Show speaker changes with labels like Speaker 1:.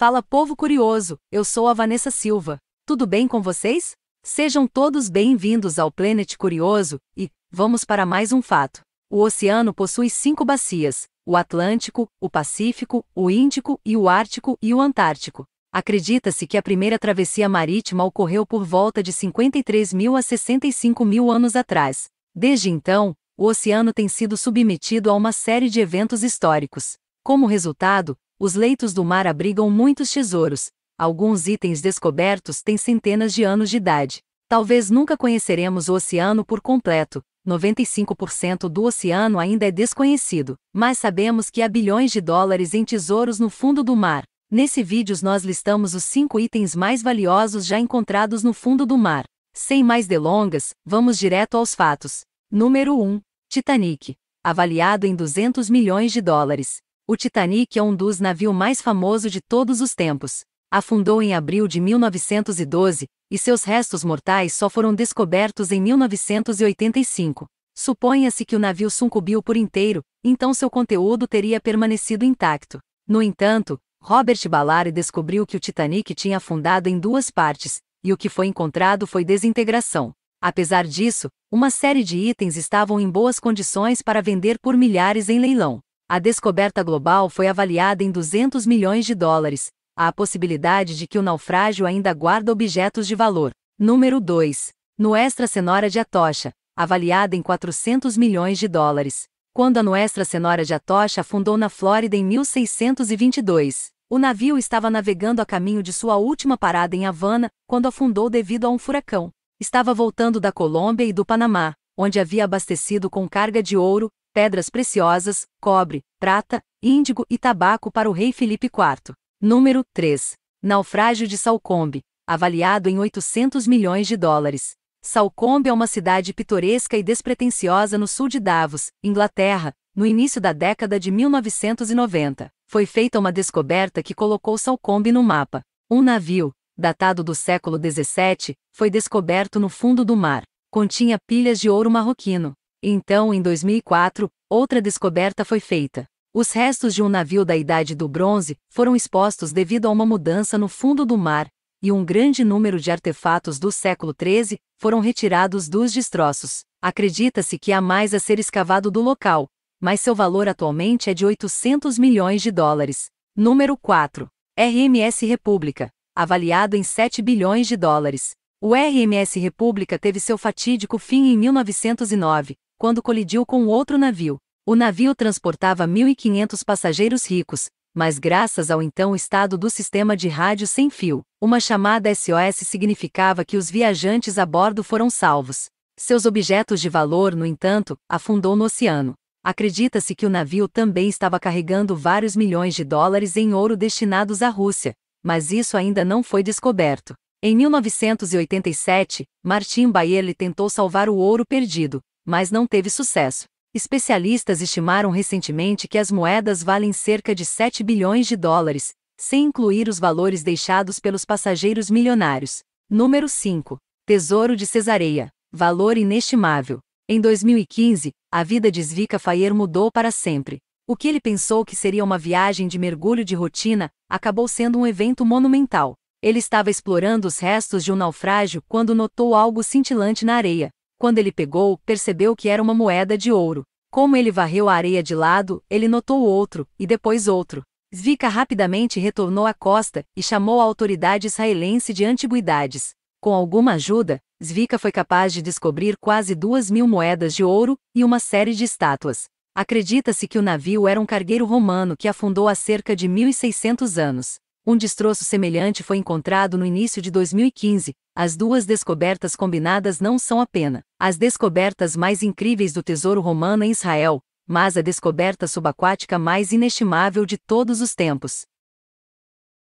Speaker 1: Fala povo curioso, eu sou a Vanessa Silva. Tudo bem com vocês? Sejam todos bem-vindos ao Planet Curioso e vamos para mais um fato. O oceano possui cinco bacias: o Atlântico, o Pacífico, o Índico e o Ártico e o Antártico. Acredita-se que a primeira travessia marítima ocorreu por volta de 53 mil a 65 mil anos atrás. Desde então, o oceano tem sido submetido a uma série de eventos históricos. Como resultado, os leitos do mar abrigam muitos tesouros. Alguns itens descobertos têm centenas de anos de idade. Talvez nunca conheceremos o oceano por completo. 95% do oceano ainda é desconhecido, mas sabemos que há bilhões de dólares em tesouros no fundo do mar. Nesse vídeo nós listamos os 5 itens mais valiosos já encontrados no fundo do mar. Sem mais delongas, vamos direto aos fatos. Número 1. Titanic. Avaliado em 200 milhões de dólares. O Titanic é um dos navios mais famosos de todos os tempos. Afundou em abril de 1912 e seus restos mortais só foram descobertos em 1985. Suponha-se que o navio sucumbiu por inteiro, então seu conteúdo teria permanecido intacto. No entanto, Robert Ballard descobriu que o Titanic tinha afundado em duas partes, e o que foi encontrado foi desintegração. Apesar disso, uma série de itens estavam em boas condições para vender por milhares em leilão. A descoberta global foi avaliada em 200 milhões de dólares. Há a possibilidade de que o naufrágio ainda guarda objetos de valor. Número 2. Nuestra Senhora de Atocha, avaliada em 400 milhões de dólares. Quando a Nuestra Senhora de Atocha afundou na Flórida em 1622, o navio estava navegando a caminho de sua última parada em Havana, quando afundou devido a um furacão. Estava voltando da Colômbia e do Panamá, onde havia abastecido com carga de ouro, pedras preciosas, cobre, prata, índigo e tabaco para o rei Filipe IV. Número 3. Naufrágio de Salcombe, avaliado em 800 milhões de dólares. Salcombe é uma cidade pitoresca e despretensiosa no sul de Davos, Inglaterra, no início da década de 1990. Foi feita uma descoberta que colocou Salcombe no mapa. Um navio, datado do século XVII, foi descoberto no fundo do mar. Continha pilhas de ouro marroquino. Então, em 2004, outra descoberta foi feita. Os restos de um navio da Idade do Bronze foram expostos devido a uma mudança no fundo do mar, e um grande número de artefatos do século XIII foram retirados dos destroços. Acredita-se que há mais a ser escavado do local, mas seu valor atualmente é de 800 milhões de dólares. Número 4. RMS República, avaliado em 7 bilhões de dólares. O RMS República teve seu fatídico fim em 1909, quando colidiu com outro navio. O navio transportava 1.500 passageiros ricos, mas graças ao então estado do sistema de rádio sem fio, uma chamada SOS significava que os viajantes a bordo foram salvos. Seus objetos de valor, no entanto, afundou no oceano. Acredita-se que o navio também estava carregando vários milhões de dólares em ouro destinados à Rússia, mas isso ainda não foi descoberto. Em 1987, Martin Baierle tentou salvar o ouro perdido, mas não teve sucesso. Especialistas estimaram recentemente que as moedas valem cerca de 7 bilhões de dólares, sem incluir os valores deixados pelos passageiros milionários. Número 5. Tesouro de Cesareia. Valor inestimável. Em 2015, a vida de Zvika Fayer mudou para sempre. O que ele pensou que seria uma viagem de mergulho de rotina acabou sendo um evento monumental. Ele estava explorando os restos de um naufrágio quando notou algo cintilante na areia. Quando ele pegou, percebeu que era uma moeda de ouro. Como ele varreu a areia de lado, ele notou outro, e depois outro. Zvika rapidamente retornou à costa e chamou a autoridade israelense de antiguidades. Com alguma ajuda, Zvika foi capaz de descobrir quase duas mil moedas de ouro e uma série de estátuas. Acredita-se que o navio era um cargueiro romano que afundou há cerca de 1600 anos. Um destroço semelhante foi encontrado no início de 2015. As duas descobertas combinadas não são apenas as descobertas mais incríveis do tesouro romano em Israel, mas a descoberta subaquática mais inestimável de todos os tempos.